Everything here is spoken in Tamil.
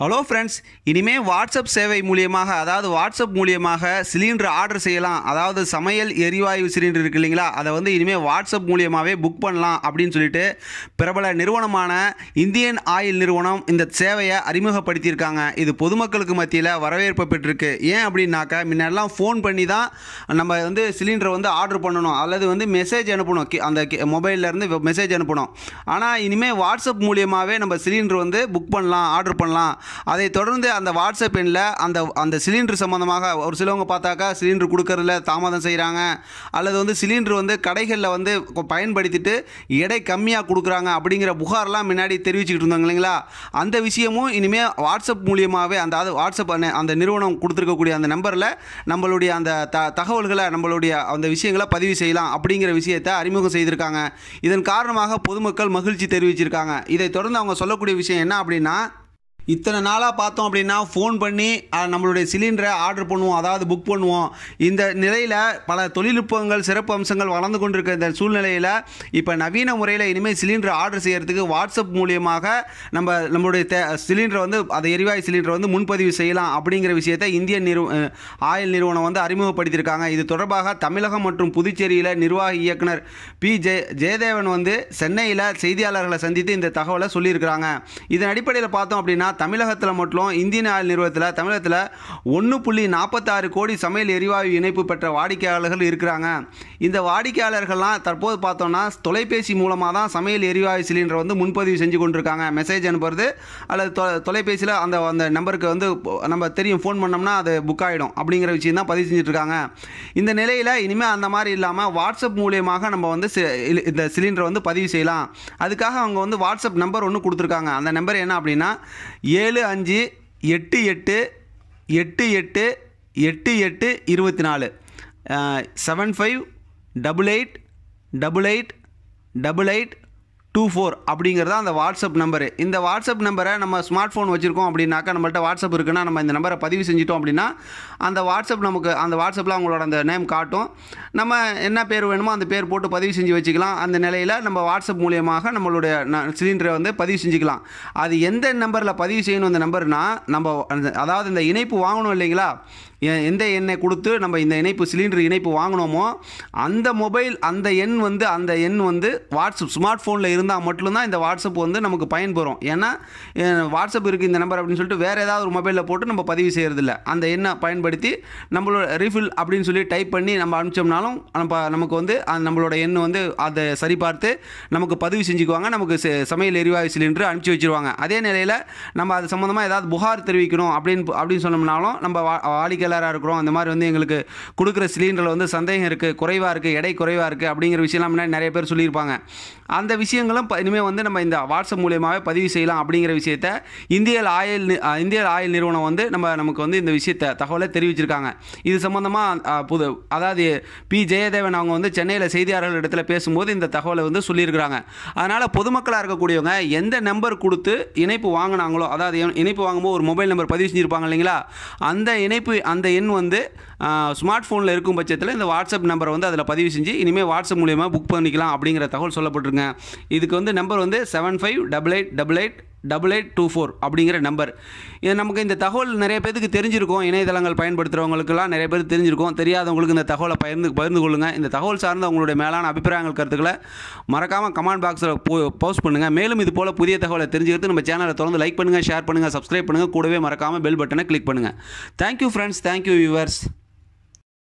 ஹலோ ஃப்ரெண்ட்ஸ் இனிமேல் வாட்ஸ்அப் சேவை மூலியமாக அதாவது வாட்ஸ்அப் மூலியமாக சிலிண்டர் ஆர்டர் செய்யலாம் அதாவது சமையல் எரிவாயு சிலிண்டர் இருக்கு இல்லைங்களா அதை வந்து இனிமேல் வாட்ஸ்அப் மூலியமாகவே புக் பண்ணலாம் அப்படின்னு சொல்லிட்டு பிரபல நிறுவனமான இந்தியன் ஆயில் நிறுவனம் இந்த சேவையை அறிமுகப்படுத்தியிருக்காங்க இது பொதுமக்களுக்கு மத்தியில் வரவேற்பு பெற்றிருக்கு ஏன் அப்படின்னாக்கா முன்னெல்லாம் ஃபோன் பண்ணி தான் நம்ம வந்து சிலிண்டரை வந்து ஆர்டர் பண்ணணும் அல்லது வந்து மெசேஜ் அனுப்பணும் அந்த மொபைல்லேருந்து மெசேஜ் அனுப்பணும் ஆனால் இனிமேல் வாட்ஸ்அப் மூலியமாகவே நம்ம சிலிண்டர் வந்து புக் பண்ணலாம் ஆர்டர் பண்ணலாம் அதை தொடர்ந்து அந்த வாட்ஸ்அப் எண்ணில் அந்த அந்த சிலிண்டர் சம்மந்தமாக ஒரு சிலவங்க பார்த்தாக்கா சிலிண்டர் கொடுக்கறதுல தாமதம் செய்கிறாங்க அல்லது வந்து சிலிண்டர் வந்து கடைகளில் வந்து பயன்படுத்திட்டு எடை கம்மியாக கொடுக்குறாங்க அப்படிங்கிற புகார்லாம் முன்னாடி தெரிவிச்சுக்கிட்டு இருந்தாங்க இல்லைங்களா அந்த விஷயமும் இனிமேல் வாட்ஸ்அப் மூலியமாகவே அந்த அது வாட்ஸ்அப் அந்த நிறுவனம் கொடுத்துருக்கக்கூடிய அந்த நம்பரில் நம்மளுடைய அந்த த தகவல்களை நம்மளுடைய அந்த விஷயங்களை பதிவு செய்யலாம் அப்படிங்கிற விஷயத்தை அறிமுகம் செய்திருக்காங்க இதன் காரணமாக பொதுமக்கள் மகிழ்ச்சி தெரிவிச்சிருக்காங்க இதை தொடர்ந்து அவங்க சொல்லக்கூடிய விஷயம் என்ன அப்படின்னா இத்தனை நாளாக பார்த்தோம் அப்படின்னா ஃபோன் பண்ணி நம்மளுடைய சிலிண்டரை ஆர்டர் பண்ணுவோம் அதாவது புக் பண்ணுவோம் இந்த நிலையில் பல தொழில்நுட்பங்கள் சிறப்பு அம்சங்கள் வளர்ந்து கொண்டிருக்கிற இந்த சூழ்நிலையில் இப்போ நவீன முறையில் இனிமேல் சிலிண்டர் ஆர்டர் செய்கிறதுக்கு வாட்ஸ்அப் மூலியமாக நம்ம நம்மளுடைய தே சிலிண்டரை வந்து அதை எரிவாயு சிலிண்டரை வந்து முன்பதிவு செய்யலாம் அப்படிங்கிற விஷயத்தை இந்திய நிறு ஆயில் நிறுவனம் வந்து அறிமுகப்படுத்தியிருக்காங்க இது தொடர்பாக தமிழகம் மற்றும் புதுச்சேரியில் நிர்வாக இயக்குனர் பி ஜெயதேவன் வந்து சென்னையில் செய்தியாளர்களை சந்தித்து இந்த தகவலை சொல்லியிருக்கிறாங்க இதன் அடிப்படையில் பார்த்தோம் அப்படின்னா தமிழகத்தில் மட்டும் இந்தியன் ஆயில் நிறுவனத்தில் தமிழகத்தில் ஒன்று புள்ளி நாற்பத்தாறு கோடி சமையல் எரிவாயு இணைப்பு பெற்ற வாடிக்கையாளர்கள் இருக்கிறாங்க இந்த வாடிக்கையாளர்கள்லாம் தற்போது பார்த்தோன்னா தொலைபேசி மூலமாக தான் சமையல் எரிவாயு சிலிண்டரை வந்து முன்பதிவு செஞ்சு கொண்டிருக்காங்க மெசேஜ் அனுப்புறது அல்லது தொ தொலைபேசியில் அந்த அந்த நம்பருக்கு வந்து நம்ம தெரியும் ஃபோன் பண்ணோம்னா அது புக் ஆகிடும் அப்படிங்கிற விஷயம் தான் பதிவு செஞ்சுட்ருக்காங்க இந்த நிலையில் இனிமேல் அந்த மாதிரி இல்லாமல் வாட்ஸ்அப் மூலியமாக நம்ம வந்து இந்த சிலிண்டரை வந்து பதிவு செய்யலாம் அதுக்காக அவங்க வந்து வாட்ஸ்அப் நம்பர் ஒன்று கொடுத்துருக்காங்க அந்த நம்பர் என்ன அப்படின்னா ஏழு அஞ்சு எட்டு எட்டு எட்டு எட்டு எட்டு எட்டு இருபத்தி நாலு seven five double eight double eight double eight two four அப்படிங்கிறத அந்த வாட்ஸ்அப் நம்பரு இந்த வாட்ஸ்அப் நம்பரை நம்ம ஸ்மார்ட் ஃபோன் வச்சுருக்கோம் அப்படின்னாக்கா நம்மள்ட்ட வாட்ஸ்அப் இருக்குன்னா நம்ம இந்த நம்பரை பதிவு செஞ்சிட்டோம் அப்படின்னா அந்த வாட்ஸ்அப் நமக்கு அந்த வாட்ஸ்அப்பில் அவங்களோட அந்த நேம் காட்டும் நம்ம என்ன பேர் வேணுமோ அந்த பேர் போட்டு பதிவு செஞ்சு வச்சுக்கலாம் அந்த நிலையில் நம்ம வாட்ஸ்அப் மூலியமாக நம்மளுடைய சிலிண்டரை வந்து பதிவு செஞ்சுக்கலாம் அது எந்த நம்பரில் பதிவு செய்யணும் அந்த நம்பர்னால் நம்ம அதாவது இந்த இணைப்பு வாங்கணும் இல்லைங்களா எந்த எண்ணை கொடுத்து நம்ம இந்த இணைப்பு சிலிண்டர் இணைப்பு வாங்கினோமோ அந்த மொபைல் அந்த எண் வந்து அந்த எண் வந்து வாட்ஸ்அப் ஸ்மார்ட் ஃபோனில் இருந்தால் மட்டும்தான் இந்த வாட்ஸ்அப் வந்து நமக்கு பயன்பெறும் ஏன்னா வாட்ஸ்அப் இருக்குது இந்த நம்பர் அப்படின்னு சொல்லிட்டு வேறு ஏதாவது ஒரு மொபைலில் போட்டு நம்ம பதிவு செய்கிறதில்ல அந்த எண்ணை பயன்படுத்தி நம்மளோட ரீஃபில் அப்படின்னு சொல்லி டைப் பண்ணி நம்ம அனுப்பிச்சோம்னாலும் நம்ம நமக்கு வந்து நம்மளோட எண் வந்து அதை சரிபார்த்து நமக்கு பதிவு செஞ்சுக்குவாங்க நமக்கு சமையல் எரிவாயு சிலிண்டர் அனுப்பிச்சி வச்சுருவாங்க அதே நிலையில் நம்ம அது சம்மந்தமாக ஏதாவது புகார் தெரிவிக்கணும் அப்படின்னு அப்படின்னு சொன்னோம்னாலும் நம்ம வாடிக்கை டீலராக இருக்கிறோம் அந்த மாதிரி வந்து எங்களுக்கு கொடுக்குற சிலிண்டரில் வந்து சந்தேகம் இருக்குது குறைவாக இருக்குது எடை குறைவாக இருக்குது அப்படிங்கிற விஷயம்லாம் முன்னாடி நிறைய பேர் சொல்லியிருப்பாங்க அந்த விஷயங்களும் இனிமேல் வந்து நம்ம இந்த வாட்ஸ்அப் மூலியமாகவே பதிவு செய்யலாம் அப்படிங்கிற விஷயத்த இந்திய ஆயில் இந்திய ஆயில் நிறுவனம் வந்து நம்ம நமக்கு வந்து இந்த விஷயத்த தகவலை தெரிவிச்சிருக்காங்க இது சம்மந்தமாக புது அதாவது பி ஜெயதேவன் அவங்க வந்து சென்னையில் செய்தியாளர்கள் இடத்துல பேசும்போது இந்த தகவலை வந்து சொல்லியிருக்கிறாங்க அதனால் பொதுமக்களாக இருக்கக்கூடியவங்க எந்த நம்பர் கொடுத்து இணைப்பு வாங்கினாங்களோ அதாவது இணைப்பு வாங்கும்போது ஒரு மொபைல் நம்பர் பதிவு செஞ்சுருப்பாங்க இல்லைங்களா அந்த இணைப்பு அந்த எண் வந்து ஸ்மார்ட் ஃபோனில் இருக்கும் பட்சத்தில் இந்த வாட்ஸ்அப் நம்பரை வந்து அதில் பதிவு செஞ்சு இனிமேல் வாட்ஸ்அப் மூலியமாக புக் பண்ணிக்கலாம் அப்படிங்கிற தகவல் சொல்லப்பட்டிருங்க இதுக்கு வந்து நம்பர் வந்து seven five double eight double eight double eight two four அப்படிங்கிற நம்பர் இது நமக்கு இந்த தகவல் நிறைய பேருக்கு தெரிஞ்சிருக்கும் இணையதளங்கள் பயன்படுத்துகிறவங்களுக்குலாம் நிறைய பேர் தெரிஞ்சிருக்கும் தெரியாதவங்களுக்கு இந்த தகவலை பகிர்ந்து பகிர்ந்து கொள்ளுங்கள் இந்த தகவல் சார்ந்த உங்களுடைய மேலான அபிப்பிராயங்கள் கருத்துக்களை மறக்காமல் கமெண்ட் பாக்ஸில் போ போஸ்ட் பண்ணுங்கள் மேலும் இது போல் புதிய தகவலை தெரிஞ்சுக்கிறது நம்ம சேனலை தொடர்ந்து லைக் பண்ணுங்கள் ஷேர் பண்ணுங்கள் சப்ஸ்கிரைப் பண்ணுங்கள் கூடவே மறக்காமல் பெல் பட்டனை கிளிக் பண்ணுங்கள் தேங்க்யூ ஃப்ரெண்ட்ஸ் தேங்க்யூ வியூவர்ஸ்